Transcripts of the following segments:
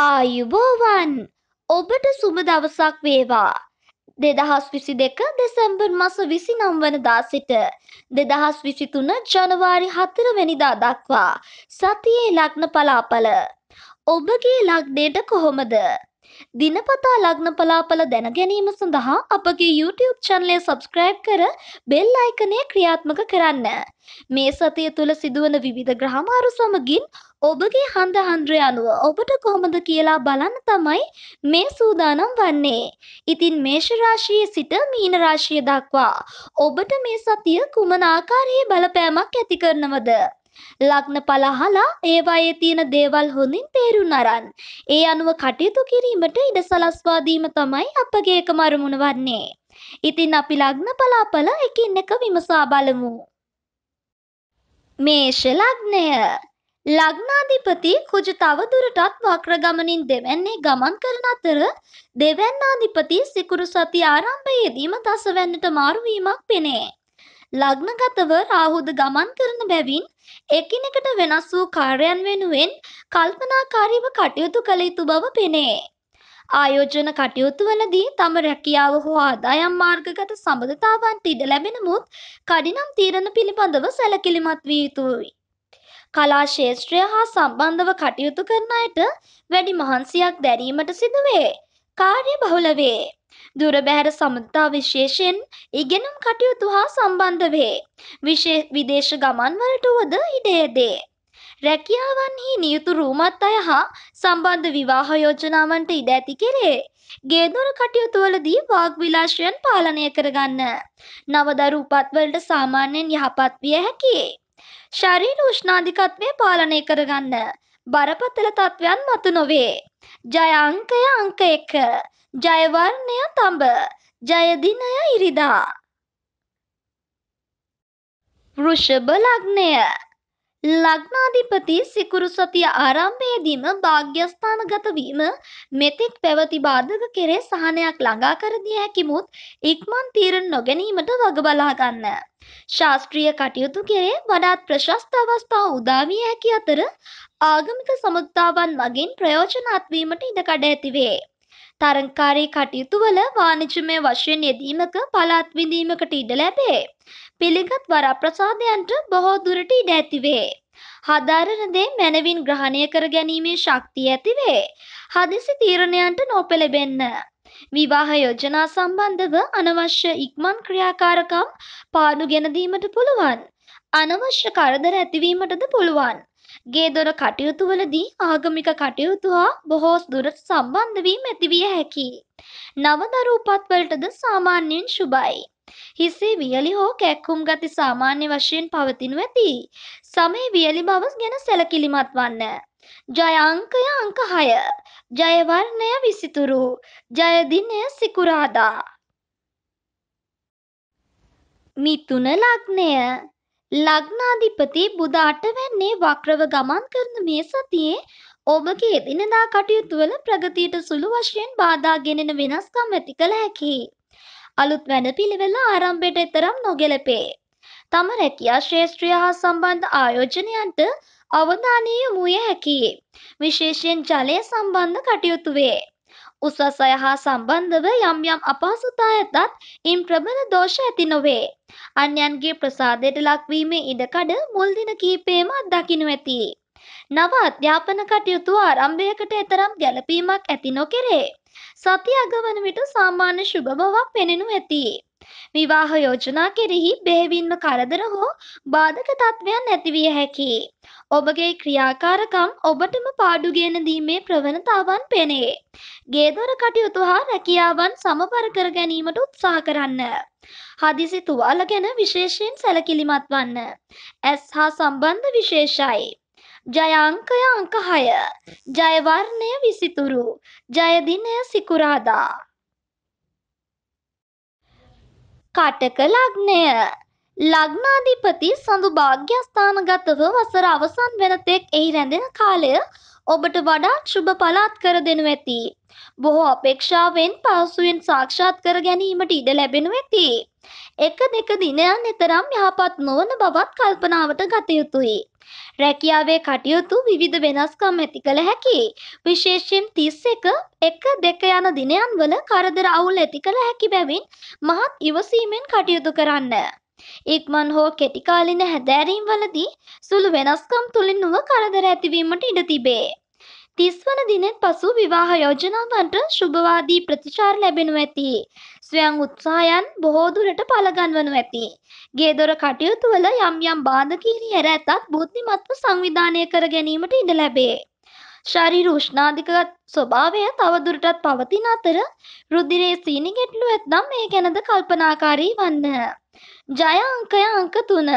ආයුබෝවන් ඔබට සුබ දවසක් වේවා. දෙදහස් විසි දෙක දෙසැම්බර් මස විසි නම්වනදා සිට දෙදහස් විසිතුන ජනවාරි හතරවැනිදා දක්වා සතියේ ලක්න පලාපල. ඔබගේ ලක්ඩේට කොහොමද. දිනපතා ලග්න පලාපල දැන ගැනීම සඳහා අපගේ YouTube චන්ලය සබස්ක්‍රයිබ් කර බෙල් අයිකනය ක්‍රියාත්මක කරන්න. මේ සතිය තුළ සිදුවන විවිධ ග්‍රහමාරු සමගින් ඔබගේ හඳ හන්ද්‍ර අනුව ඔබට කොහොමද කියලා බලන්න තමයි මේ සූදානම් වන්නේ. ඉතින් මේෂරාශයේ සිට මීනරාශිය දක්වා. ඔබට මේ සතිය කුමන ආකාරයේ බලපෑමක් ඇති කරනවද. ලග්න පලහලා ඒවායේ තියෙන දේවල් හොඳින් තේරුම් අරන්. ඒ අනුව කටයුතු කිරීමට ඉඩ සලස්වාදීම තමයි අපගේ එකම අරමුණ වන්නේ. ඉතින් අපි ලග්න පලාපල එකින් එක විමසා බලමු. මේෂ ලග්නය ලග්නාධිපති කුජ තවදුරටත් වක්‍රගමනින් දෙවැන්නේ ගමන් කරන අතර දෙවැන්නාධිපති සිකුරු සති ආරම්භයේදීම දසවැන්නට මාරුවීමක් පෙනේ. ලග්නගතව රාහුද ගමන් කරන බැවින් එකිනෙකට වෙනස් වූ කාර්යන් වෙනුවෙන් කල්පනාකාරීව කටයුතු කළ යුතු බව පෙනේ. ආයෝජන කටයුතුවලදී තම රැකියාව හෝ ආදායම් මාර්ගගත සබඳතාවන්ට ඉඩ ලැබෙනමුත් කඩිනම් තීරණ පිළිබඳව සැලකිලිමත් විය යුතුයි. කලා ශේත්‍රය හා සම්බන්ධව කටයුතු කරන අයට වැඩි මහන්සියක් දැරීමට සිදුවේ. කාර්ය බහුල වේ. දුර බැහැර සමුදා විශේෂයෙන් ඉගෙනුම් කටයුතු හා සම්බන්ධ වේ. විශේෂ විදේශ ගමන්වලට උවද ඉඩයේදේ. රැකියාවන්හි නියුතු රූමත් අය හා සම්බන්ධ විවාහ යෝජනාවන්ට ඉඩ ඇති කෙරේ. ගේදොර කටයුතුවලදී වාග් විලාශයන් පාලනය කරගන්න. නවදරු උපත්වලට සාමාන්‍යයෙන් යහපත් විය හැකි. ශරීර උෂ්ණාධිකත්වය පාලනය කරගන්න. බරපතල තත්ත්වයන් මතු නොවේ. ජය අංකය අංක එක. ජය වර්ණය තඹ. ජය දිනය ඉරිදා. වෘෂභ ලග්නය ලග්නාධිපති සිකුරු සතිය ආරම්භයේදීම භාග්‍යස්ථානගත වීම මෙතෙක් පැවති බාධක කෙරේ සහනයක් ළඟා කර දිය හැකිමුත් ඉක්මන් තීරණ නොගැනීමට වග බලා ගන්න. ශාස්ත්‍රීය කටයුතු කෙරේ වඩාත් ප්‍රශස්ත අවස්ථා උදා විය හැකි අතර ආගමික සමුදාවන් මගින් ප්‍රයෝජනවත් වීමට ඉඩකඩ ඇතිවේ. තරංකාරී කටයුතුවල වාණිජමය වශයෙන් යෙදීමක පළාත් විඳීමකට ඉඩ ලැබේ. පිළිගත් වරප්‍රසාදයන්ට බොහෝ දුරට ඉඩ ඇතිවේ. හදාරණ දේ මැනවින් ග්‍රහණය කර ගැනීමේ ශක්තිය ඇතිවේ. හදිසි තීරණයන්ට නොපෙළඹෙන්න. විවාහ යෝජනා සම්බන්ධව අනවශ්‍ය ඉක්මන් ක්‍රියාකාරකම් පාඩු ගෙනදීමට පුළුවන්. අනවශ්‍ය කරදර ඇතිවීමටද පුළුවන්. ගේදොර කටයුතුවලදී ආගමික කටයුතු හා බොහෝ දුරට සම්බන්ධ වීම ඇතිවිය හැකි. නව දරු උපත්වලටද සාමාන්‍යයෙන් සුබයි. හිසේ වියලි හෝ කැක්කුම් ගති සාමාන්‍ය වශයෙන් පවතිනු ඇති. සමේ වියලි බව ගැන සැලකිලිමත් වන්න. ජය අංකය අංක 6. ජය වර්ණය විසිතුරු. ජය දිනය සිකුරාදා. මිතුන ලග්නය ලග්නාධිපති බුදාට වෙන්නේ වක්‍රව ගමන් කරන මේ සතියේ ඔබගේ එදිනදා කටයුතුවල ප්‍රගතියට සුළු වශයෙන් බාධා ගෙනෙන වෙනස්කම් ඇති කළ හැකි. අලුත් වැඩ පිළිවෙල ආරම්භයට එතරම් නොගැලපේ. තම රැකියා ශ්‍රේෂ්ත්‍රිය හා සම්බන්ධ ආයෝජනයන්ට අවධානය යොමුය හැකියි. විශේෂයෙන් ජලය සම්බන්ධ කටයුතු වේ. උසස් අය හා සම්බන්ධව යම් යම් අපහසුතා ඇතත් ඉන් ප්‍රබල දෝෂ ඇති නොවේ. අන්‍යන්ගේ ප්‍රසාදයට ලක්වීමේ ඉඩකඩ මුල් දින කීපේම අත්දකිනු ඇති. නව අධ්‍යාපන කටයුතු ආරම්භයකට එතරම් ගැලපීමක් ඇති නොකෙරේ. සති අගවන විට සාමාන්‍ය ශුභ බවක් පෙනෙනු ඇති. විවාහ යෝජනා කෙරෙහි බෙහෙවින්ම කරදර හෝ බාධක තත්ත්වයන් නැතිවිය හැකි. ඔබගේ ක්‍රියාකාරකම් ඔබටම පාඩුගෙන දීමේ ප්‍රවණතාවන් පෙනේ. ගේදොර කටයුතු හා රැකියාවන් සමබර කර ගැනීමට උත්සාහ කරන්න. හදිසි තුවාල ගැන විශේෂයෙන් සැලකිලිමත් වන්න. ඇස් හා සම්බන්ධ විශේෂයි. ජයංකය අංක හය ජයවර්ණය විසිතුරු ජයදිනය සිකුරාදා කටක ලග්නය ලග්නාධිපති සඳු භාග්‍යස්ථානගතව වසර අවසන් වෙනතෙක් එහි රැඳෙන කාලය ඔබට වඩාත් ශුභ පලාත් කර දෙනු ඇති. බොහෝ අපේක්ෂාවෙන් පහසුවෙන් සාක්ෂාත් කර ගැනීමට ඉඩ ලැබෙනු ඇති. එක දෙක දිනයන් එතරම් යහපත් නොවන බවත් කල්පනාවට ගත යුතුයි. රැකියාවේ කටයුතු විවිධ වෙනස්කම් ඇති කළ හැකි. විශේෂයෙන් 31 1 2 යන දිනයන් වල කරදර අවුල් ඇති කළ හැකි බැවින් මහත් ඉවසීමෙන් කටයුතු කරන්න. ඉක්මන් හෝ කෙටි කාලින හැදෑරීම් වලදී සුළු වෙනස්කම් තුලින් නොව කරදර ඇතිවීමට ඉඩ තිබේ. තිස්වන දිනෙන් පසු විවාහ යෝජනාවන්ට ශුභවාදී ප්‍රතිචාර ලැබෙනු ඇති. ස්වයං උත්සාහයන් බොහෝදුරට පළගන්වනු ඇති. ගේදොර කටයුතු වල යම් යම් බාධකීරි හැර ඇතත් බුද්ධිමත්ව සංවිධානය කර ගැනීමට ඉඩ ලැබේ. ශරීර උෂ්ණාධිකගත් ස්වභාවය තවදුරටත් පවතින අතර රුධිරේ සීනි ගැටලු ඇත්නම් මේ ගැනද කල්පනාකාරී වන්න. ජය අංකය අංක තුන.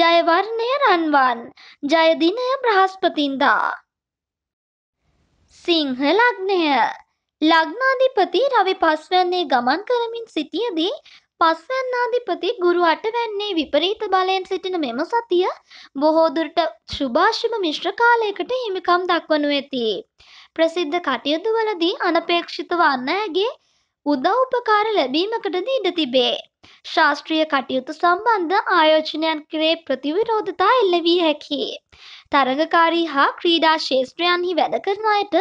ජයවර්ණය රන්වන්. ජයදිනය බ්‍රහස්පතින්දා. සිංහ ලග්නය ලග්නාධිපති රවි පස්වැන්නේ ගමන් කරමින් සිටියදී පස්වැන්නාධිපති ගුරු අටවැන්නේ විපරීත බලයෙන් සිටින මෙම සතිය බොහෝදුරට ශුභාශම මිශ්‍ර කාලයකට හිමිකම් දක්වනු ඇති. ප්‍රසිද්ධ කටයුතුවලදී අනපේක්ෂිත වන්නෑගේ උදව් උපකාර ලැබීමකටද ඉඩ තිබේ. ශාස්ත්‍රීය කටයුතු සම්බන්ධ ආයෝජනයන් කරේ ප්‍රතිවිරෝධතා එල්ල වී හැකි. තරගකාරී හා ක්‍රීඩා ශේෂත්‍රයන්හි වැඩ කරන අයට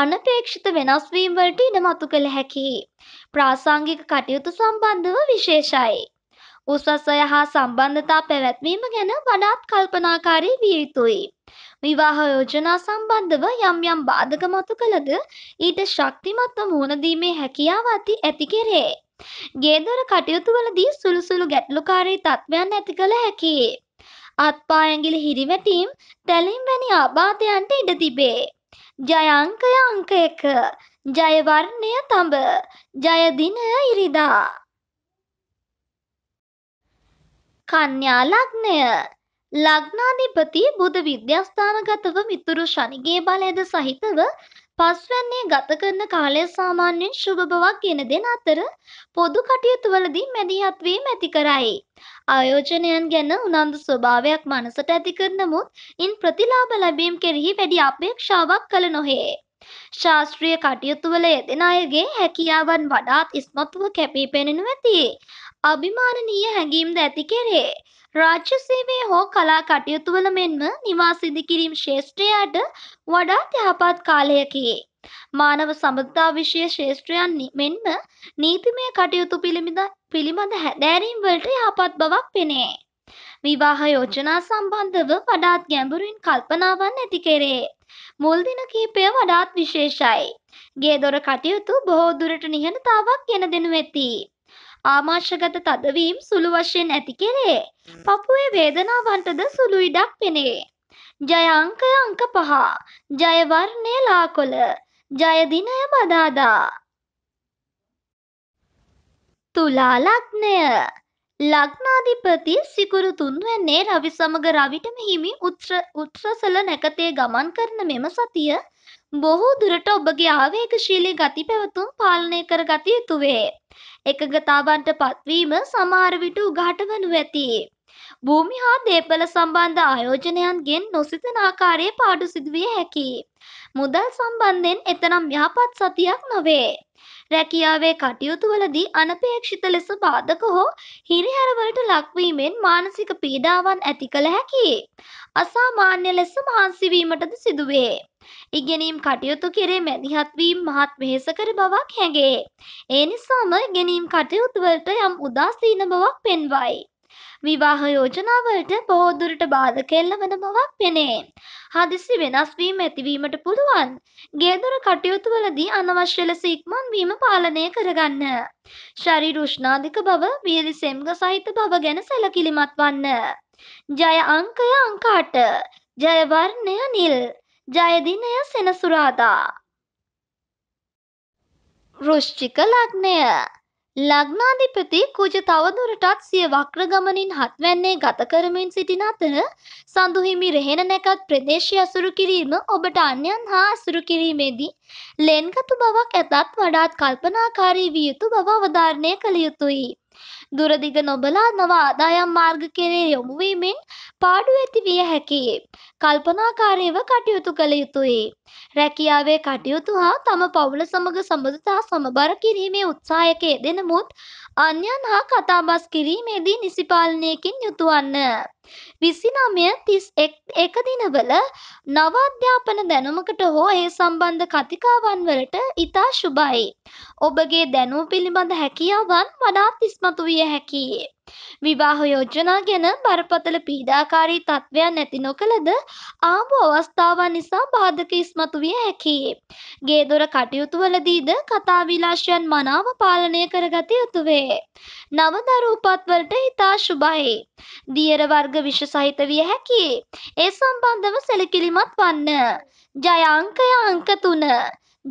අනපේක්ෂිත වෙනස්වීම් වලට ඉඩ මතු කළ හැකි. ප්‍රාසංගික කටයුතු සම්බන්ධව විශේෂයි. උසස් අය හා සම්බන්ධතා පැවැත්වීම ගැන වඩාත් කල්පනාකාරී විය යුතුයි. විවාහ යෝජනා සම්බන්ධව යම් යම් බාධක මතු කළද ඊට ශක්තිමත්ව මුහුණදීමේ හැකියාව ඇති ඇති කෙරේ. ගේදොර කටයුතුවලදී සුළුසුළු ගැටලුකාරී තත්ත්වයන් ඇති කළ හැකියි. අත්පා ඇඟිලි හිරිවැටීම්, තැලීම් වැනි ආබාධයන්ට ඉඩ තිබේ. ජය අංකය අංක 1. ජය වර්ණය තඹ. ජය දිනය ඉරිදා. කන්‍යා ලග්නය ලග්නාධිපති බුද විද්‍යස්ථානගතව මිතුරු ශනිගේ බලයද සහිතව පස්වැන්නේ ගත කරන කාලය සාමාන්‍යයෙන් ශුභ බවක් ගෙන දෙන අතර පොදු කටයුතුවලදී මැදිහත්වීම ඇති කරයි. ආයෝජනයන් ගැන උනන්දු ස්වභාවයක් මනසට ඇති කරන මුත් ඉන් ප්‍රතිලාභ ලැබීම් කෙරෙහි වැඩි අපේක්ෂාවක් කළ නොහේ. ශාස්ත්‍රීය කටයුතුවල යෙදෙන අයගේ හැකියාවන් වඩාත් ඉස්මතුව කැපී පෙනෙනු ඇති. අභිමානනීය හැඟීම්ද ඇති කෙරේ. රාජ්‍ය සේවය හෝ කලා කටයුතුවල මෙන්ම නිවාසිදිකිරීම් ශේෂත්‍රයාට වඩාත් යහපත් කාලයකි. මානව සබඳතා විශය ශේෂත්‍රයන් මෙන්ම නීතිමය කටයුතු පිළිබඳ හැදෑරීම් වලට යහපත් බවක් පෙනේ. විවාහ යෝජනා සම්බන්ධව වඩාත් ගැඹුරින් කල්පනාවන් ඇති කෙරේ. මුල් දින කිහිපය වඩාත් විශේෂයි. ගේ දොර කටයුතු බොහෝ දුරට නිහඬතාවක් ගෙන දෙනු ඇති. ආමාශගත තදවීම් සුළු වශයෙන් ඇති කෙරේ. පපුවේ වේදනාවන්ටද සුළු ඉඩක් පෙනේ. ජය අංකය අංක පහ. ජය වර්ණය ලාකොළ. ජය දිනය බදාදා. තුලා ලග්නය ලග්නාධිපති සිකුරු තුන්වැන්නේ රවි සමග රවිටම හිමි උත්‍රසල නැකතේ ගමන් කරන මෙම සතිය බොහෝ දුරට ඔබගේ ආවේගශීලී ගති පැවතුම් පාලනය කර ගත යුතුවේ. එකගතාවන්ට පත්වීම සමාරවිට උගහට වනු ඇති. භූමි හා දේපල සම්බන්ධ ආයෝජනයන්ගෙන් නොසිතන ආකාරයේ පාඩු සිදුවිය හැකි. මුදල් සම්බන්ධයෙන් එතනම් යහපත් සතියක් නොවේ. රැකියාවේ කටයුතුවලදී අනපේක්ෂිත ලෙස බාධක හෝ හිරිහැරවලට ලක්වීමෙන් මානසික පීඩාවන් ඇති කළ හැකියි. අසාමාන්‍ය ලෙස මහන්සිවීමටද සිදුවේ. ඉගෙනීම් කටයුතු කෙරේ මැදිහත්වීම් මහත් වෙහෙසකර බවක් හැඟේ. ඒ නිසාම ඉගෙනීම් කටයුතුවලට යම් උදාසීන බවක් පෙන්වයි. විවාහ යෝජනාවලට බොහෝදුරට බාධක එල්ලවන බවක් පෙනේ. හදිසි වෙනස්වීම් ඇතිවීමට පුළුවන්. ගේදොර කටයුතුවලදී අනවශ්‍ය ලෙස ඉක්මන් වීම පාලනය කරගන්න. ශරීර උෂ්ණාධික බව වියදිසෙම්ග සහිත බව ගැන සැලකිලිමත් වන්න. ජය අංකය අංකාට. ජයවර්ණය නිල්. ජයදිනය සෙනසුරාදා. වෘෂ්චික ලග්නය ලග්නාධිපති කුජ තවදුරටත් සිය වක්‍රගමනින් හත්වැන්නේ ගත කරමින් සිටින අතර සඳුහිමි රෙහෙන නැකත් ප්‍රදේශය ඇසුරු කිරීම ඔබට අන්‍යන් හා ඇසුරු කිරීමේදී ලෙන්ගතු බවක් ඇතත් වඩාත් කල්පනාකාරී විය යුතු බව අවධාරණය කළ යුතුයි. දුරදිග නොබලා නව ආදායම් මාර්ග කෙරේ යොමුවීමෙන් පාඩු ඇති විය හැකි. කල්පනාකාරීව කටයුතු කළ යුතුයි. රැකියාවේ කටයුතු හා තම පවුල සමඟ සබඳතා සමබර කිරීමේ උත්සාහයක යෙදෙනමුත් අන්‍යන් හා කතාබස් කිරීමේදී නිසිපාලනයකින් යුතුවන්න. විසිනමය තිස් එක දිනවල නවාධ්‍යාපන දැනුමකට හෝ ඒ සම්බන්ධ කතිකාවන් වලට ඉතා ශුභයි. ඔබගේ දැනුව පිළිබඳ හැකියාවන් වඩාත් ඉස්මතු විය හැකියේ. විවාහ යෝජනා ගැන බරපතල පීඩාකාරී තත්ත්වයන් ඇති නොකළද ආපු අවස්ථාවන් නිසා බාධක ඉස්මතු විය හැකියේ. ගේදොර කටයුතුවලදීද කතා විලාශයන් මනාව පාලනය කරගත යුතුවේ. නවදරූපත්වලට හිතා ශුභයි. දියර වර්ග විෂ සහිත විය හැකි. ඒ සම්බන්ධව සැලකිලිමත් වන්න. ජයංකය අංක තුන.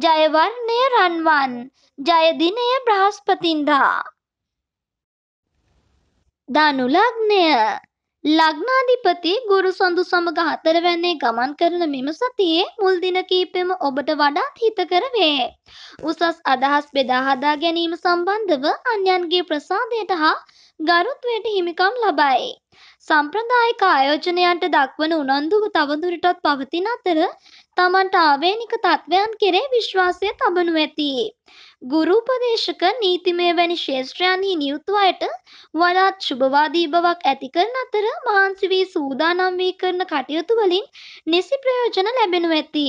ජයවර්ණය රන්වන්. ජයදිනය බ්‍රහස්පතින්දා. ධනු ලග්නය ලග්නාධිපති ගුරු සොඳු සමඟ හතරවැන්නේ ගමන් කරන මෙම සතියේ මුල් දින කීපෙම ඔබට වඩාත් හිතකර වේ. උසස් අදහස් බෙදාහදා ගැනීම සම්බන්ධව අන්‍යන්ගේ ප්‍රසාදයට හා ගරුත්වයට හිමිකම් ලබයි. සම්ප්‍රදායික ආයෝජනයන්ට දක්වන උනන්දුව තවදුරටත් පවතින අතර තමන්ට ආවේනික තත්ත්වයන් කෙරේ විශ්වාසය තබනු ඇති. ගුරුපදේශක නීතිමය වැනි ශේෂත්‍රයන්හි නියුතු අයට වඩාත් ශුභවාදී බවක් ඇති කරන අතර මහන්සි වී සූදානම් වී කරන කටයුතු වලින් නිසි ප්‍රයෝජන ලැබෙනු ඇති.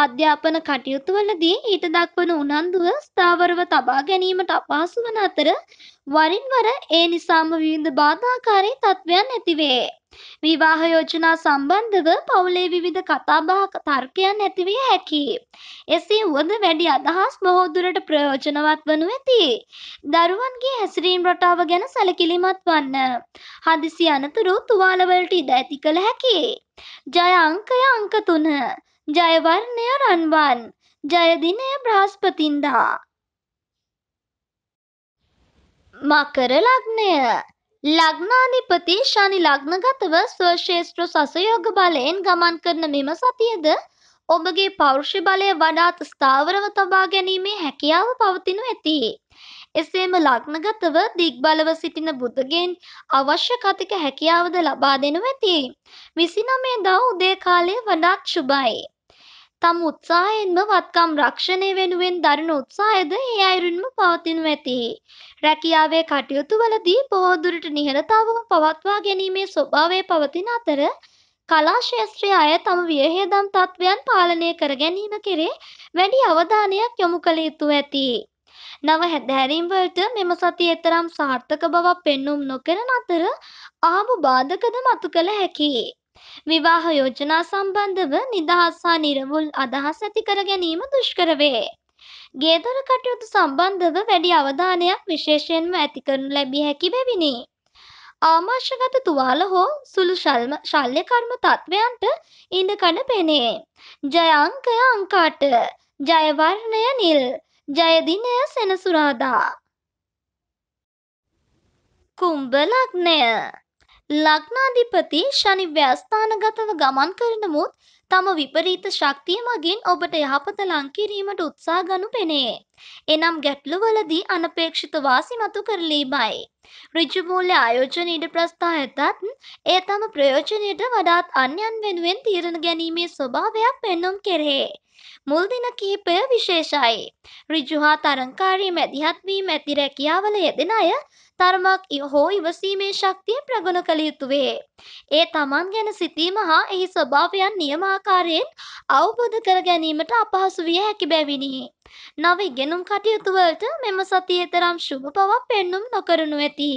අධ්‍යාපන කටයුතුවලදී ඊට දක්වන උනන්දුව ස්ථාවරව තබා ගැනීමට අපහසු වන අතර වරින් වර ඒ නිසාම විවිධ බාධාකාරී තත්ත්වයන් ඇතිවේ. විවාහ යෝජනා සම්බන්ධව පවුලේ විවිධ කතාබහක තර්කයන් ඇතිවිය හැකි. එසේ වුවද වැඩි අදහස් බොහෝදුරට ප්‍රයෝජනවත් වනු ඇති. දරුවන්ගේ හැසිරීම් රටාව ගැන සැලකිලිමත් වන්න. හදිසි අනතුරු තුවාලවලට ඉඩ ඇති කළ හැකි. ජය අංකය අංක තුන. ජයවර්ණය රන්වන් ජයදිනය බ්‍රහස්පතින්දා. මකර ලග්නය ලග්නාධිපති ශනි ලග්නගතව ස්වශේෂත්‍ර සසයෝග බලයෙන් ගමන් කරන මෙම සතියද ඔබගේ පෞරුෂ බලය වඩාත් ස්ථාවරව තබා ගැනීමේ හැකියාව පවතිනු ඇති. එසේම ලග්නගතව දිග්බලව සිටින බුදුගෙන් අවශ්‍ය කතික හැකියාවද ලබා දෙනු ඇති. විසිනමේ දව උදේ කාලය වඩාත් ශුභයි. තම උත්සාහයෙන්ම වත්කම් රක්ෂණය වෙනුවෙන් දරන උත්සාහයද ඒ අයුරින්ම පවතිනු ඇති. රැකියාවේ කටයුතුවලදී බොහෝදුරට නිහඬතාවම පවත්වා ගැනීමේ ස්වභාවය පවතින අතර කලා ශේත්‍රයේ අය තම වියහෙදම් තත්ත්වයන් පාලනය කර ගැනීම කෙරේ වැඩි අවධානයක් යොමු කළ යුතු ඇති. නව හැදෑරීම් වලට මෙම සතිය එතරම් සාර්ථක බවක් පෙන්눔 නොකරන අතර ආපු බාධකද මතු කළ හැකියි. විවාහ යෝජනා සම්බන්ධව නිදහස් හා නිරවුල් අදහස් ඇති කර ගැනීම දුෂ්කර වේ. ගේදොර කටයුතු සම්බන්ධව වැඩි අවධානයක් විශේෂයෙන්ම ඇති කරනු ලැබිය හැකි බැවිනි. ආමාශගත තුවාල හෝ සුළු ශල්ම ශල්්‍යකර්ම තත්ත්වයන්ට ඉඳකඩ පෙනේ. ජයංකය අංකාට ජයවර්ණය නිල් ජයදිනය සෙනසුරාදා. කුම්බ ලක්නය ලග්නාධිපති ශනි ව්‍යස්ථානගතව ගමන් කරන මුත් තම විපරීත ශක්තිය මගින් ඔබට යහපත ලංකිරීමට උත්සා ගනු පෙනේ. එනම් ගැටලුවලදී අනපේක්ෂිත වාසි මතු කරලීමයි. ඍජුමූල්‍ය ආයෝජනීට ප්‍රස්ථා ඇතත් එය තම ප්‍රයෝජනයට වඩාත් අන්‍යන් වෙනුවෙන් තීරණ ගැනීමේ ස්වභාවයක් පෙන්නුම් කෙරේ. මුල් දින කිහිපය විශේෂයි. ඍජු හා තරංකාරී මැදිහත් වීම ඇති රැකියාවල යෙදෙන අය තරමක් හෝ ඉවසීමේ ශක්තිය ප්‍රගුණ කළ යුතු වේ. ඒ තමන් ගැන සිතීම හා එහි ස්වභාවයන් නියමාකාරයෙන් අවබෝධ කර ගැනීමට අපහසු විය හැකි බැවිනි. නව ඉගෙනුම් කටයුතුවලට මෙම සතියේ තරම් ශුභ පවක් පෙන්නුම් නොකරනු ඇති.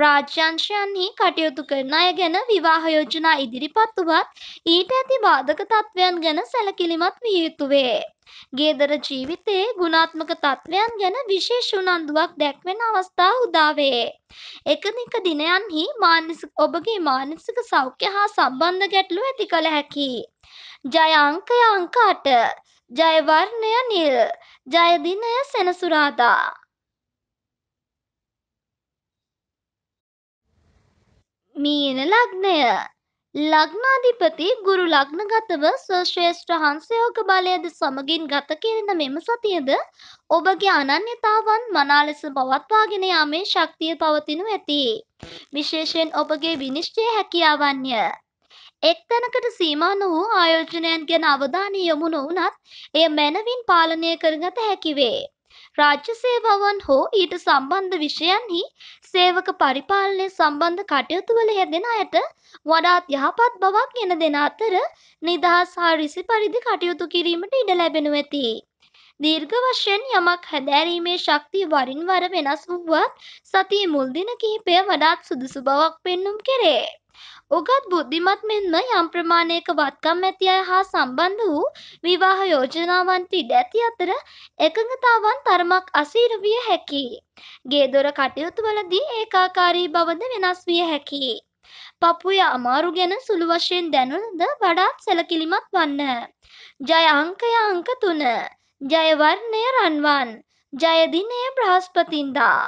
රාජ්‍යංශයන්හි කටයුතු කරන අය ගැන විවාහ යෝජනා ඉදිරිපත් වුවත් ඊට ඇති බාධක තත්ත්වයන් ගැන සැලකිලිමත් විය යුතු වේ. ගේදර ජීවිතයේ ගුණාත්මක තත්ත්වයන් ගැන විශේෂ උනන්දුවක් දැක්වෙන අවස්ථා උදාවේ. එකනික දිනයන්හි මානසික ඔබගේ මානසික සෞඛ්‍ය හා සම්බන්ධ ගැටලු ඇති කළ හැකි. ජය අංකය අංක 8 ජය වර්ණය නිල්. ජය දිනය සෙනසුරාදා. මීන ලග්නය ලග්නාධිපති ගුරු ලග්නගතව ස්වශ්‍රේෂ්ඨ හංස යෝග බලයද සමගින් ගත කෙරෙන මෙම සතියද ඔබගේ අනන්‍යතාවන් මනා ලෙස පවත්වාගෙන යාමේ ශක්තිය පවතිනු ඇති. විශේෂයෙන් ඔබගේ විනිශ්චය හැකියාවන්ය. එක් තැනකට සීමා නොවූ ආයෝජනයන් ගැන අවධානය යොමු නොවුනත් එය මැනවින් පාලනය කරගත හැකිවේ. රාජ්‍ය සේවාවන් හෝ ඊට සම්බන්ධ විෂයන්හි සේවක පරිපාලනය සම්බන්ධ කටයුතුවල හෙදෙන අයට වඩාත් යහපත් බවක් ගෙන දෙන අතර නිදහස් හා රිසි පරිදි කටයුතු කිරීමට ඉඩ ලැබෙනු ඇති. දීර්ඝ වශයෙන් යමක් හැදෑරීමේ ශක්තිය වරින් වර වෙනස් වුවත් සතියේ මුල් දින කිහිපය වඩාත් සුදුසු බවක් පෙන්눔 කෙරේ. උගත් බුද්ධිමත් මෙන්ම යම් ප්‍රමාණයක වත්කම් ඇති අය හා සම්බන්ධ වූ විවාහ යෝජනාවන්ට ඉඩ ඇති අතර එකඟතාවන් තරමක් අසීර විය හැකියි. ගේදොර කටයුතුවලදී ඒකාකාරී බවද වෙනස් විය හැකියි. පපුය අමාරු ගැන සුළු වශයෙන් දැනුනද වඩාත් සැලකිලිමත් වන්න. ජය අංකය අංක තුන. ජයවර්ණය රන්වන්. ජයදිනය බ්‍රහස්පතින්දා.